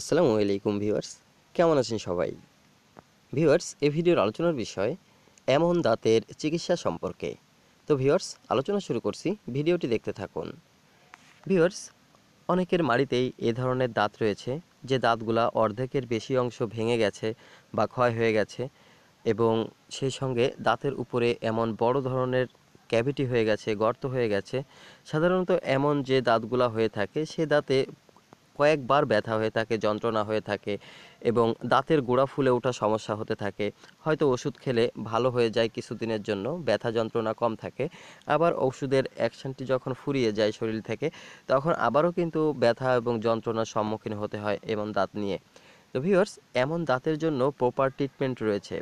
আসসালামু আলাইকুম ভিউয়ার্স কেমন আছেন সবাই ভিউয়ার্স এই ভিডিওর আলোচনার বিষয় এমন দাঁতের চিকিৎসা সম্পর্কে তো ভিউয়ার্স আলোচনা শুরু করছি ভিডিওটি দেখতে থাকুন ভিউয়ার্স অনেকের মাড়িতেই এ ধরনের দাঁত রয়েছে যে দাঁতগুলা অর্ধেকের বেশি অংশ ভেঙে গেছে বা ক্ষয় হয়ে গেছে এবং সেই সঙ্গে দাঁতের উপরে এমন বড় ধরনের ক্যাভিটি হয়ে গেছে গর্ত হয়ে গেছে সাধারণত এমন যে দাঁতগুলা হয়ে থাকে সে দাঁতে কয়েকবার ব্যথা হয়ে থাকে যন্ত্রণা হয়ে থাকে এবং দাঁতের গোড়া ফুলে ওঠা সমস্যা হতে থাকে হয়তো ওষুধ খেলে ভালো হয়ে যায় কিছুদিনের জন্য ব্যথা যন্ত্রণা কম থাকে আবার ওষুধের অ্যাকশনটি যখন ফুরিয়ে যায় শরীর থেকে তখন আবারও কিন্তু ব্যথা এবং যন্ত্রণার সম্মুখীন হতে হয় এবং দাঁত নিয়ে তো ভিওর্স এমন দাঁতের জন্য প্রপার ট্রিটমেন্ট রয়েছে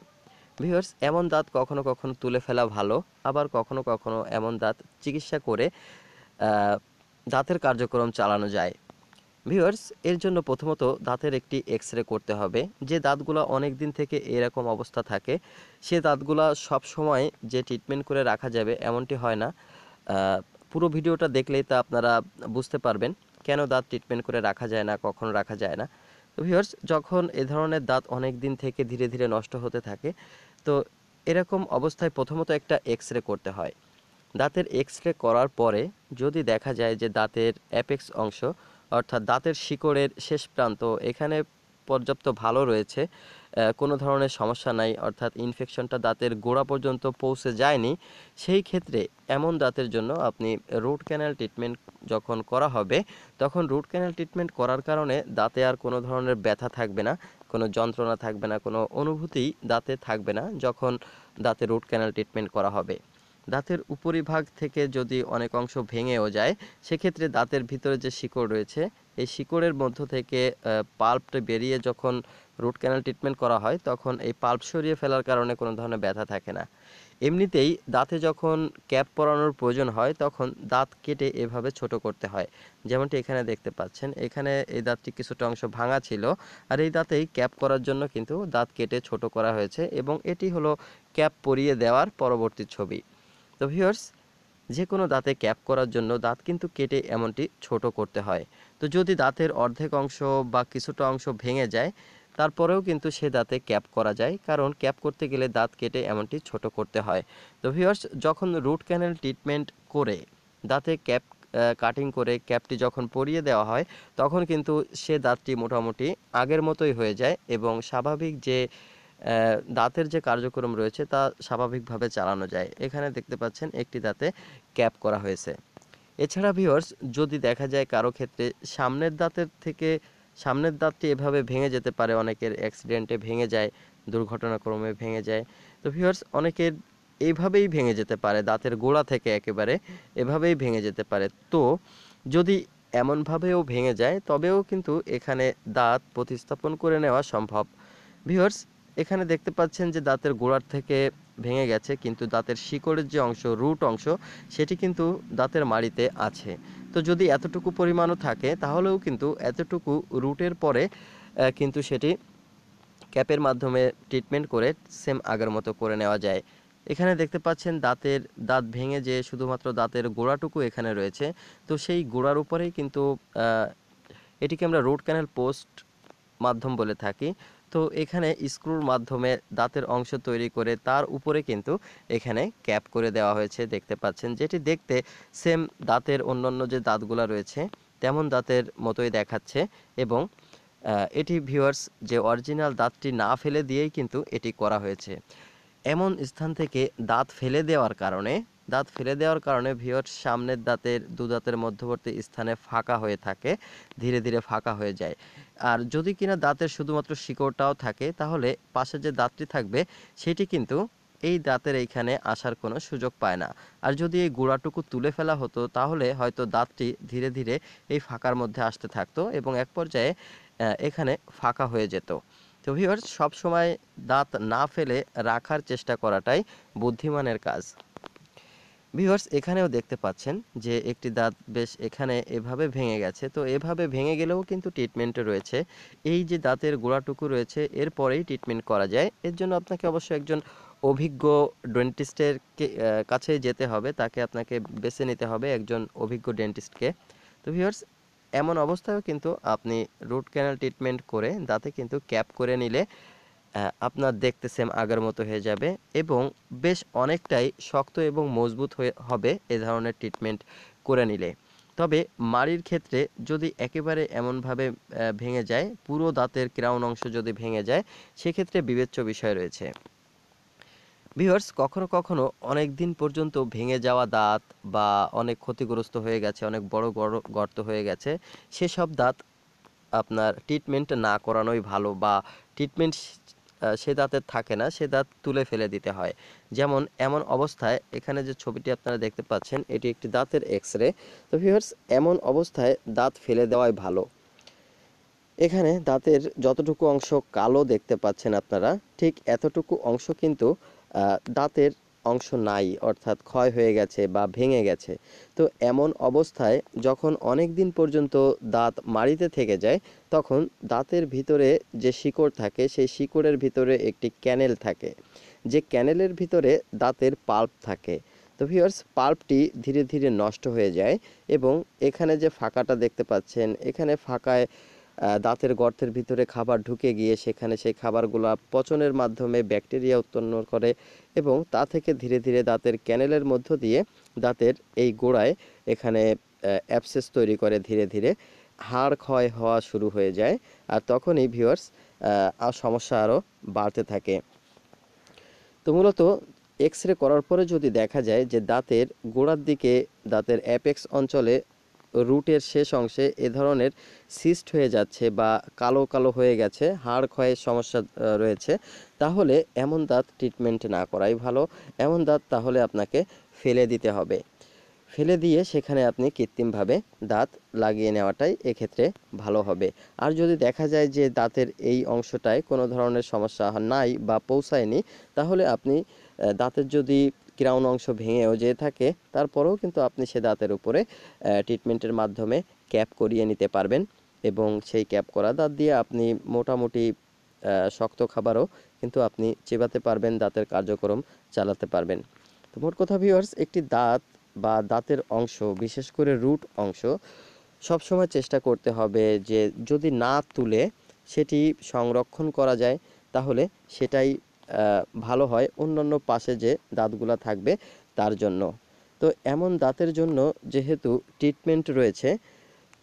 ভিওর্স এমন দাঁত কখনো কখনো তুলে ফেলা ভালো আবার কখনো কখনো এমন দাঁত চিকিৎসা করে দাঁতের কার্যক্রম চালানো যায় ভিউয়ার্স এর জন্য প্রথমত দাঁতের একটি এক্স রে করতে হবে যে দাঁতগুলো অনেক দিন থেকে এরকম অবস্থা থাকে সে দাঁতগুলো সবসময় যে ট্রিটমেন্ট করে রাখা যাবে এমনটি হয় না পুরো ভিডিওটা দেখলেই তা আপনারা বুঝতে পারবেন কেন দাঁত ট্রিটমেন্ট করে রাখা যায় না কখন রাখা যায় না তো ভিউয়ার্স যখন এ ধরনের দাঁত অনেক দিন থেকে ধীরে ধীরে নষ্ট হতে থাকে তো এরকম অবস্থায় প্রথমত একটা এক্স রে করতে হয় দাঁতের এক্স রে করার পরে যদি দেখা যায় যে দাঁতের অ্যাপেক্স অংশ অর্থাৎ দাঁতের শিকড়ের শেষ প্রান্ত এখানে পর্যাপ্ত ভালো রয়েছে কোনো ধরনের সমস্যা নাই অর্থাৎ ইনফেকশনটা দাঁতের গোড়া পর্যন্ত পৌঁছে যায়নি সেই ক্ষেত্রে এমন দাঁতের জন্য আপনি রুট ক্যানাল ট্রিটমেন্ট যখন করা হবে তখন রুট ক্যানাল ট্রিটমেন্ট করার কারণে দাঁতে আর কোনো ধরনের ব্যথা থাকবে না কোনো যন্ত্রণা থাকবে না কোনো অনুভূতি দাঁতে থাকবে না যখন দাঁতে রুট ক্যানাল ট্রিটমেন্ট করা হবে দাঁতের উপরিভাগ থেকে যদি অনেক অংশ ভেঙেও যায় সেক্ষেত্রে দাঁতের ভিতরে যে শিকড় রয়েছে এই শিকড়ের মধ্য থেকে পাল্পটা বেরিয়ে যখন রুট ক্যানাল ট্রিটমেন্ট করা হয় তখন এই পাল্প সরিয়ে ফেলার কারণে কোনো ধরনের ব্যথা থাকে না এমনিতেই দাঁতে যখন ক্যাপ পরানোর প্রয়োজন হয় তখন দাঁত কেটে এভাবে ছোট করতে হয় যেমনটি এখানে দেখতে পাচ্ছেন এখানে এই দাঁতটি কিছুটা অংশ ভাঙা ছিল আর এই দাঁতেই ক্যাপ করার জন্য কিন্তু দাঁত কেটে ছোট করা হয়েছে এবং এটি হলো ক্যাপ পরিয়ে দেওয়ার পরবর্তী ছবি তো ভিউয়ার্স যে কোনো দাঁতে ক্যাপ করার জন্য দাঁত কিন্তু কেটে এমনটি ছোট করতে হয় তো যদি দাঁতের অর্ধেক অংশ বা কিছুটা অংশ ভেঙে যায় তারপরেও কিন্তু সে দাঁতে ক্যাপ করা যায় কারণ ক্যাপ করতে গেলে দাঁত কেটে এমনটি ছোট করতে হয় তো ভিউয়ার্স যখন রুট ক্যানেল ট্রিটমেন্ট করে দাঁতে ক্যাপ কাটিং করে ক্যাপটি যখন পরিয়ে দেওয়া হয় তখন কিন্তু সে দাঁতটি মোটামুটি আগের মতোই হয়ে যায় এবং স্বাভাবিক যে দাঁতের যে কার্যক্রম রয়েছে তা স্বাভাবিকভাবে চালানো যায় এখানে দেখতে পাচ্ছেন একটি দাঁতে ক্যাপ করা হয়েছে এছাড়া ভিওর্স যদি দেখা যায় কারো ক্ষেত্রে সামনের দাঁতের থেকে সামনের দাঁতটি এভাবে ভেঙে যেতে পারে অনেকের অ্যাক্সিডেন্টে ভেঙে যায় দুর্ঘটনাক্রমে ভেঙে যায় তো ভিওর্স অনেকের এইভাবেই ভেঙে যেতে পারে দাঁতের গোড়া থেকে একেবারে এভাবেই ভেঙে যেতে পারে তো যদি এমনভাবেও ভেঙে যায় তবেও কিন্তু এখানে দাঁত প্রতিস্থাপন করে নেওয়া সম্ভব ভিওর্স এখানে দেখতে পাচ্ছেন যে দাঁতের গোড়ার থেকে ভেঙে গেছে কিন্তু দাঁতের শিকড়ের যে অংশ রুট অংশ সেটি কিন্তু দাঁতের মাড়িতে আছে তো যদি এতটুকু পরিমাণও থাকে তাহলেও কিন্তু এতটুকু রুটের পরে কিন্তু সেটি ক্যাপের মাধ্যমে ট্রিটমেন্ট করে সেম আগের মতো করে নেওয়া যায় এখানে দেখতে পাচ্ছেন দাঁতের দাঁত ভেঙে যে শুধুমাত্র দাঁতের গোড়াটুকু এখানে রয়েছে তো সেই গোড়ার উপরেই কিন্তু এটিকে আমরা রুট ক্যানেল পোস্ট মাধ্যম বলে থাকি তো এখানে স্ক্রুর মাধ্যমে দাঁতের অংশ তৈরি করে তার উপরে কিন্তু এখানে ক্যাপ করে দেওয়া হয়েছে দেখতে পাচ্ছেন যেটি দেখতে সেম দাঁতের অন্যান্য যে দাঁতগুলো রয়েছে তেমন দাঁতের মতোই দেখাচ্ছে এবং এটি ভিউয়ার্স যে অরিজিনাল দাঁতটি না ফেলে দিয়েই কিন্তু এটি করা হয়েছে এমন স্থান থেকে দাঁত ফেলে দেওয়ার কারণে দাঁত ফেলে দেওয়ার কারণে ভিওর সামনের দাঁতের দু দাঁতের মধ্যবর্তী স্থানে ফাঁকা হয়ে থাকে ধীরে ধীরে ফাঁকা হয়ে যায় আর যদি কিনা দাঁতের শুধুমাত্র শিকড়টাও থাকে তাহলে পাশে যে দাঁতটি থাকবে সেটি কিন্তু এই দাঁতের এইখানে আসার কোনো সুযোগ পায় না আর যদি এই গোড়াটুকু তুলে ফেলা হতো তাহলে হয়তো দাঁতটি ধীরে ধীরে এই ফাঁকার মধ্যে আসতে থাকতো এবং এক পর্যায়ে এখানে ফাঁকা হয়ে যেত তো ভিওর সবসময় দাঁত না ফেলে রাখার চেষ্টা করাটাই বুদ্ধিমানের কাজ ভিউয়ার্স এখানেও দেখতে পাচ্ছেন যে একটি দাঁত বেশ এখানে এভাবে ভেঙে গেছে তো এভাবে ভেঙে গেলেও কিন্তু ট্রিটমেন্টে রয়েছে এই যে দাঁতের গোড়াটুকু রয়েছে এরপরেই ট্রিটমেন্ট করা যায় এর জন্য আপনাকে অবশ্যই একজন অভিজ্ঞ ডেন্টিস্টের কাছে যেতে হবে তাকে আপনাকে বেছে নিতে হবে একজন অভিজ্ঞ ডেন্টিস্টকে তো ভিউয়ার্স এমন অবস্থায়ও কিন্তু আপনি রুট ক্যানাল ট্রিটমেন্ট করে দাঁতে কিন্তু ক্যাপ করে নিলে আপনার দেখতে সেম আগের মতো হয়ে যাবে এবং বেশ অনেকটাই শক্ত এবং মজবুত হয়ে হবে এ ধরনের ট্রিটমেন্ট করে নিলে তবে মাড়ির ক্ষেত্রে যদি একেবারে এমনভাবে ভেঙে যায় পুরো দাঁতের ক্রাউন অংশ যদি ভেঙে যায় সেক্ষেত্রে বিবেচ্য বিষয় রয়েছে ভিউয়ার্স কখনো কখনো অনেক দিন পর্যন্ত ভেঙে যাওয়া দাঁত বা অনেক ক্ষতিগ্রস্ত হয়ে গেছে অনেক বড় গর্ত হয়ে গেছে সেসব দাঁত আপনার ট্রিটমেন্ট না করানোই ভালো বা ট্রিটমেন্ট সে দাঁতের থাকে না সে দাঁত তুলে ফেলে দিতে হয় যেমন এমন অবস্থায় এখানে যে ছবিটি আপনারা দেখতে পাচ্ছেন এটি একটি দাঁতের এক্স রে তো ভিউয়ার্স এমন অবস্থায় দাঁত ফেলে দেওয়াই ভালো এখানে দাঁতের যতটুকু অংশ কালো দেখতে পাচ্ছেন আপনারা ঠিক এতটুকু অংশ কিন্তু দাঁতের অংশ নাই অর্থাৎ ক্ষয় হয়ে গেছে বা ভেঙে গেছে তো এমন অবস্থায় যখন অনেক দিন পর্যন্ত দাঁত মাড়িতে থেকে যায় তখন দাঁতের ভিতরে যে শিকড় থাকে সেই শিকড়ের ভিতরে একটি ক্যানেল থাকে যে ক্যানেলের ভিতরে দাঁতের পাল্প থাকে তো ভিউয়ার্স পাল্পটি ধীরে ধীরে নষ্ট হয়ে যায় এবং এখানে যে ফাঁকাটা দেখতে পাচ্ছেন এখানে ফাঁকায় দাঁতের গর্তের ভিতরে খাবার ঢুকে গিয়ে সেখানে সেই খাবারগুলো পচনের মাধ্যমে ব্যাকটেরিয়া উৎপন্ন করে এবং তা থেকে ধীরে ধীরে দাঁতের ক্যানেলের মধ্য দিয়ে দাঁতের এই গোড়ায় এখানে অ্যাপসেস তৈরি করে ধীরে ধীরে হাড় ক্ষয় হওয়া শুরু হয়ে যায় আর তখনই ভিউয়ার্স আর সমস্যা আরও বাড়তে থাকে তো মূলত এক্স রে করার পরে যদি দেখা যায় যে দাঁতের গোড়ার দিকে দাঁতের অ্যাপেক্স অঞ্চলে রুটের শেষ অংশে এ ধরনের সিস্ট হয়ে যাচ্ছে বা কালো কালো হয়ে গেছে হাড় ক্ষয়ের সমস্যা রয়েছে তাহলে এমন দাঁত ট্রিটমেন্ট না করাই ভালো এমন দাঁত তাহলে আপনাকে ফেলে দিতে হবে ফেলে দিয়ে সেখানে আপনি কৃত্রিমভাবে দাঁত লাগিয়ে নেওয়াটাই এক্ষেত্রে ভালো হবে আর যদি দেখা যায় যে দাঁতের এই অংশটায় কোনো ধরনের সমস্যা নাই বা পৌঁছায়নি তাহলে আপনি দাঁতের যদি ক্রাউন অংশ ভেঙেও যেয়ে থাকে তারপরেও কিন্তু আপনি সে দাঁতের উপরে ট্রিটমেন্টের মাধ্যমে ক্যাপ করিয়ে নিতে পারবেন এবং সেই ক্যাপ করা দাঁত দিয়ে আপনি মোটামুটি শক্ত খাবারও কিন্তু আপনি চেবাতে পারবেন দাঁতের কার্যক্রম চালাতে পারবেন তো মোট কথা ভিউয়ার্স একটি দাঁত বা দাঁতের অংশ বিশেষ করে রুট অংশ সবসময় চেষ্টা করতে হবে যে যদি না তুলে সেটি সংরক্ষণ করা যায় তাহলে সেটাই ভালো হয় অন্যান্য পাশে যে দাঁতগুলা থাকবে তার জন্য তো এমন দাঁতের জন্য যেহেতু ট্রিটমেন্ট রয়েছে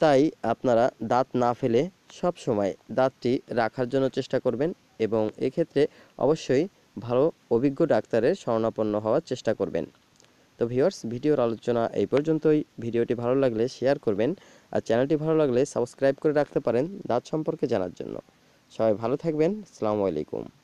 তাই আপনারা দাঁত না ফেলে সব সময় দাঁতটি রাখার জন্য চেষ্টা করবেন এবং এক্ষেত্রে অবশ্যই ভালো অভিজ্ঞ ডাক্তারের শরণাপন্ন হওয়ার চেষ্টা করবেন তো ভিওর্স ভিডিওর আলোচনা এই পর্যন্তই ভিডিওটি ভালো লাগলে শেয়ার করবেন আর চ্যানেলটি ভালো লাগলে সাবস্ক্রাইব করে রাখতে পারেন দাঁত সম্পর্কে জানার জন্য সবাই ভালো থাকবেন আসসালামু আলাইকুম